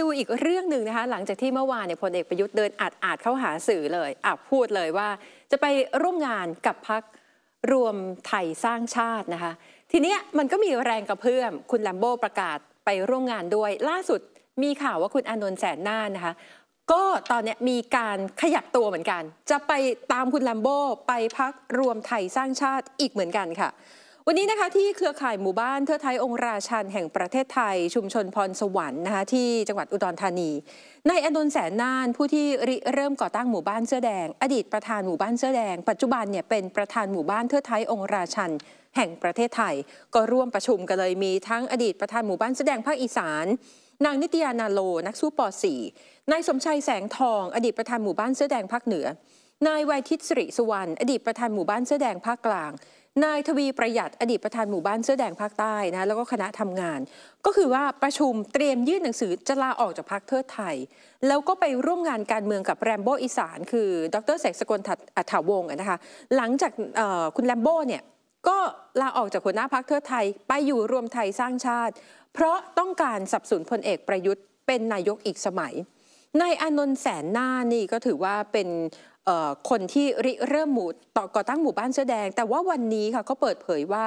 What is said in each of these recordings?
ดูอีกเรื่องหนึ่งนะคะหลังจากที่เมื่อวานเนี่ยพลเอกประยุทธ์เดินอาดอาดเข้าหาสื่อเลยอ่ะพูดเลยว่า จะไปร่วมงานกับพักรวมไทยสร้างชาตินะคะ ทีเนี้ยมันก็มีแรงกระเพื่อมคุณลมโบประกาศไปร่วมงานด้วยล่าสุดมีข่าวว่าคุณอนนท์แสนน่านนะคะ ก็ตอนนี้มีการขยับตัวเหมือนกัน จะไปตามคุณลมโบไปพักรวมไทยสร้างชาติอีกเหมือนกันค่ะวันนี้นะคะที่เครือข่ายหมู่บ้านเทือไทยองราชันแห่งประเทศไทย ชุมชนพรสวรรค์นะคะที่จังหวัดอุดรธานี นายอนนท์แสนนานผู้ที่ริเริ่มก่อตั้งหมู่บ้านเสื้อแดงอดีตประธานหมู่บ้านเสื้อแดงปัจจุบันเนี่ยเป็นประธานหมู่บ้านเทือไทยองราชันแห่งประเทศไทย ก็ร่วมประชุมกันเลยมีทั้งอดีตประธานหมู่บ้านเสื้อแดงภาคอีสานนางนิตยานาโลนักสู้ปอสีนายสมชัยแสงทองอดีตประธานหมู่บ้านเสื้อแดงภาคเหนือนายวัยทิศสิริสุวรรณอดีตประธานหมู่บ้านเสื้อแดงภาคกลางนายทวีประหยัดอดีตประธานหมู่บ้านเสื้อแดงภาคใต้นะแล้วก็คณะทำงาน ก็คือว่าประชุมเตรียมยื่นหนังสือจะลาออกจากพรรคเทิดไทย แล้วก็ไปร่วมงานการเมืองกับแรมโบ้อีสาน คือ ดรแสงสกลอัฐาวงศ์นะคะหลังจากคุณแรมโบ้เนี่ยก็ลาออกจากหัวหน้าพรรคเทิดไทยไปอยู่รวมไทยสร้างชาติ เพราะต้องการสับสนพลเอกประยุทธ์เป็นนายกอีกสมัยนายอนนท์แสนหน้านี่ก็ถือว่าเป็นคนที่ริเริ่มหมู่ต่อก่อตั้งหมู่บ้านเสื้อแดง แต่ว่าวันนี้ค่ะเขาเปิดเผยว่า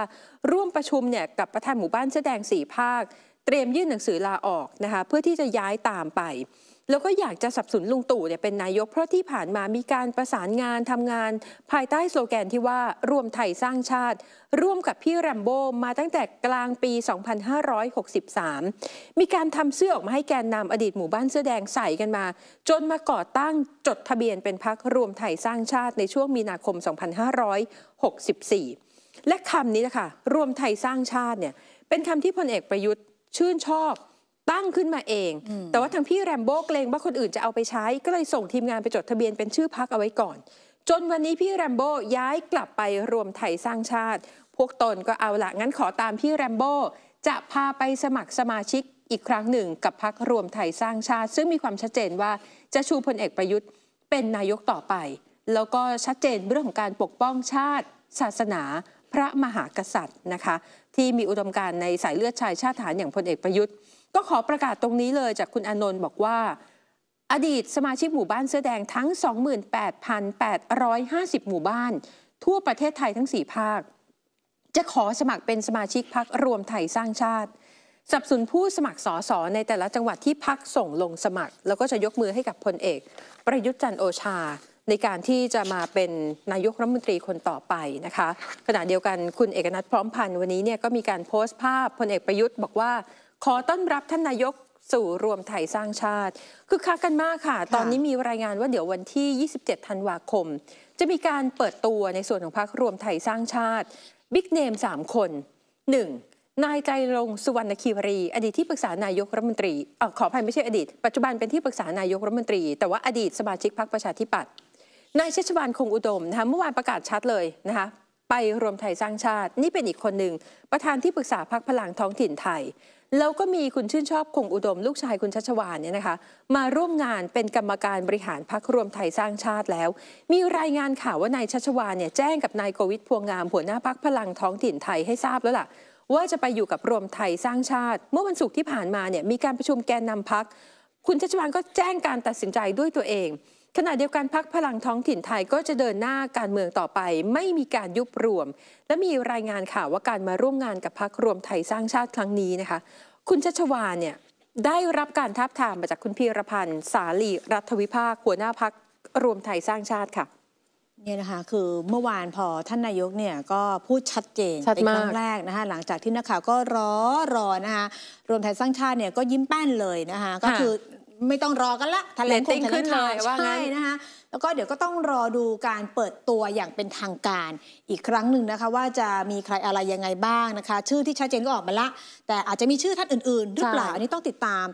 ร่วมประชุมเนี่ยกับประธานหมู่บ้านเสื้อแดงสี่ภาค เตรียมยื่นหนังสือลาออกนะคะเพื่อที่จะย้ายตามไปแล้วก็อยากจะสับสนลุงตู่เนี่ยเป็นนายกเพราะที่ผ่านมามีการประสานงานทำงาน ภายใต้สโลแกนที่ว่ารวมไทยสร้างชาติร่วมกับพี่แรมโบมาตั้งแต่กลางปี 2563 มีการทำเสื้อออกมาให้แกนนำอดีตหมู่บ้านเสื้อแดงใส่กันมาจนมาก่อตั้งจดทะเบียนเป็นพรรครวมไทยสร้างชาติในช่วงมีนาคม 2564 และคำนี้นะคะรวมไทยสร้างชาติเนี่ยเป็นคำที่พลเอกประยุทธ์ชื่นชอบตั้งขึ้นมาเอง แต่ว่าทางพี่แรมโบ้เกรง ว่าคนอื่นจะเอาไปใช้ ก็เลยส่งทีมงานไปจดทะเบียนเป็นชื่อพักเอาไว้ก่อน จนวันนี้พี่แรมโบ้ย้ายกลับไปรวมไทยสร้างชาติ พวกตนก็เอาละงั้นขอตามพี่แรมโบ้จะพาไปสมัครสมาชิกอีกครั้งหนึ่ง กับพักรวมไทยสร้างชาติ ซึ่งมีความชัดเจนว่าจะชูพลเอกประยุทธ์เป็นนายกต่อไป แล้วก็ชัดเจนเรื่องของการปกป้องชาติ ศาสนาพระมหากษัตริย์นะคะที่มีอุดมการในสายเลือดชายชาติฐานอย่างพลเอกประยุทธ์ก็ขอประกาศตรงนี้เลยจากคุณอนนท์บอกว่าอดีตสมาชิกหมู่บ้านเสื้อแดงทั้ง 28,850หมู่บ้าน ทั่วประเทศไทยทั้ง4ภาคจะขอสมัครเป็นสมาชิกพักรวมไทยสร้างชาติ สับสนผู้สมัครสอสอในแต่ละจังหวัดที่พักส่งลงสมัคร แล้วก็จะยกมือให้กับพลเอก ประยุทธ์จันโอชาในการที่จะมาเป็นนายกรัฐมนตรีคนต่อไปนะคะขณะเดียวกันคุณเอกนัทพร้อมพันธ์วันนี้เนี่ยก็มีการโพสต์ภาพพลเอกประยุทธ์ บอกว่าขอต้อนรับท่านนายกสู่รวมไทยสร้างชาติคือคักกันมากค่ะ ตอนนี้มีรายงานว่าเดี๋ยววันที่ 27ธันวาคม จะมีการเปิดตัวในส่วนของพรรครวมไทยสร้างชาติบิ๊กเนม3คน 1. นายใจรงสุวรรณคีรี อดีตที่ปรึกษานายกรัฐมนตรีอขออภัยไม่ใช่อดีต ปัจจุบันเป็นที่ปรึกษานายกรัฐมนตรี แต่ว่าอดีตสมาชิกพรรคประชาธิปัตย์นายเชวานคงอุดมนะคะเมื่อวานประกาศชัดเลยนะคะไปรวมไทยสร้างชาตินี่เป็นอีกคนหนึ่งประธานที่ปรึกษาพักพลังท้องถิ่นไทยแล้วก็มีคุณชื่นชอบคงอุดม ลูกชายคุณชัชวานเนี่ยนะคะมาร่วมงานเป็นกรรมการบริหารพักรวมไทยสร้างชาติแล้ว มีรายงานข่าวว่านายชัชวานเนี่ยแจ้งกับนายโกวิทพวงงามหัวหน้าพักพลังท้องถิ่นไทยให้ทราบแล้วล่ะว่าจะไปอยู่กับรวมไทยสร้างชาติ เมื่อวันศุกร์ที่ผ่านมาเนี่ยมีการประชุมแกนนำพักคุณชัชวานก็แจ้งการตัดสินใจด้วยตัวเอง ขณะเดียวกันพักพลังท้องถิ่นไทยก็จะเดินหน้าการเมืองต่อไป ไม่มีการยุบรวม และมีรายงานข่าวว่าการมาร่วมงานกับพักรวมไทยสร้างชาติครั้งนี้นะคะคุณชัชวานเนี่ยได้รับการทับทามมาจากคุณพีรพันธ์สาลีรัฐวิภาคหัวหน้าพักรวมไทยสร้างชาติค่ะเนี่ยนะคะคือเมื่อวานพอท่านนายกเนี่ยก็พูดชัดเจนเป็นครั้งแรกนะคะ หลังจากที่นักข่าวก็รอรอนะคะรวมไทยสร้างชาติเนี่ยก็ยิ้มแป้นเลยนะคะก็คือไม่ต้องรอกันละทะเลติงขึ้นเลยว่าใช่นะคะแล้วก็เดี๋ยวก็ต้องรอดูการเปิดตัวอย่างเป็นทางการ อีกครั้งหนึ่งนะคะ ว่าจะมีใครอะไรยังไงบ้างนะคะชื่อที่ชัดเจนก็ออกมาละแต่อาจจะมีชื่อท่านอื่นๆหรือเปล่า อันนี้ต้องติดตาม